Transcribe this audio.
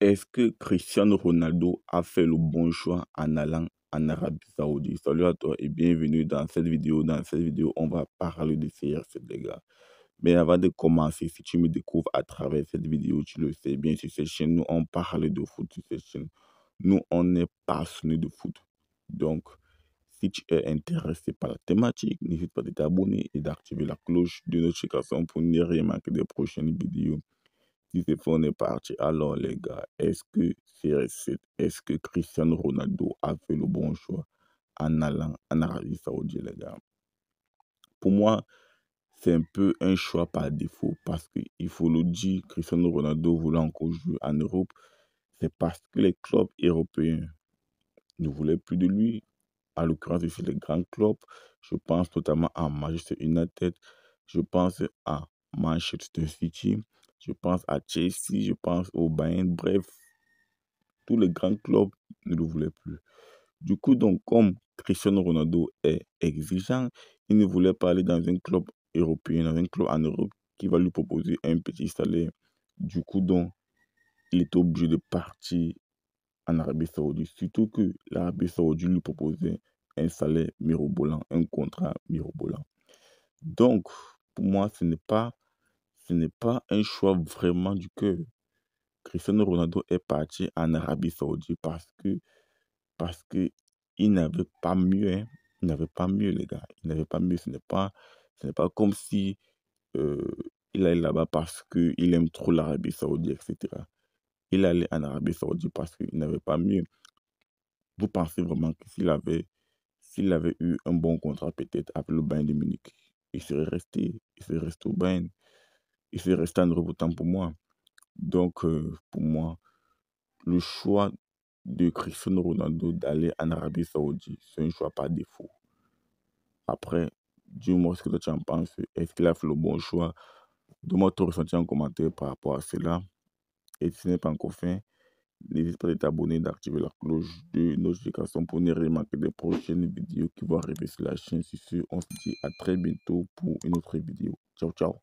Est-ce que Cristiano Ronaldo a fait le bon choix en allant en Arabie Saoudite Salut à toi et bienvenue dans cette vidéo. Dans cette vidéo, on va parler de CRC, les gars. Mais avant de commencer, si tu me découvres à travers cette vidéo, tu le sais bien, sur cette chaîne, nous, on parle de foot cette chaîne. Nous, on est passionnés de foot. Donc, si tu es intéressé par la thématique, n'hésite pas à t'abonner et d'activer la cloche de notification pour ne rien manquer des prochaines vidéos si on est parti, alors les gars, est-ce que cr est-ce que Cristiano Ronaldo a fait le bon choix en allant en Arabie Saoudite, les gars Pour moi, c'est un peu un choix par défaut parce qu'il faut le dire, Cristiano Ronaldo voulait encore jouer en Europe, c'est parce que les clubs européens ne voulaient plus de lui. À l'occurrence, c'est les grands clubs, je pense notamment à Manchester United, je pense à Manchester City, je pense à Chelsea, je pense au Bayern, bref, tous les grands clubs ne le voulaient plus. Du coup, donc, comme Cristiano Ronaldo est exigeant, il ne voulait pas aller dans un club européen, dans un club en Europe qui va lui proposer un petit salaire. Du coup, donc, il est obligé de partir en Arabie Saoudite, surtout que l'Arabie Saoudite lui proposait un salaire mirobolant, un contrat mirobolant. Donc, pour moi, ce n'est pas ce n'est pas un choix vraiment du cœur. Cristiano Ronaldo est parti en Arabie Saoudite parce que parce que il n'avait pas mieux, hein. il n'avait pas mieux les gars, il n'avait pas mieux. Ce n'est pas ce n'est pas comme si euh, il allait là-bas parce que il aime trop l'Arabie Saoudite, etc. Il allait en Arabie Saoudite parce qu'il n'avait pas mieux. Vous pensez vraiment que s'il avait s'il avait eu un bon contrat peut-être avec le Bayern de Munich, il serait resté, il serait resté au Bayern. Il s'est resté un nouveau pour moi. Donc, euh, pour moi, le choix de Cristiano Ronaldo d'aller en Arabie Saoudite, c'est un choix par défaut. Après, dis-moi ce que tu en penses. Est-ce qu'il a fait le bon choix Donne-moi ton ressenti en commentaire par rapport à cela. Et si ce n'est pas encore fait, n'hésite pas à t'abonner, d'activer la cloche de notification pour ne rien manquer des prochaines vidéos qui vont arriver sur la chaîne. Si on se dit à très bientôt pour une autre vidéo. Ciao, ciao.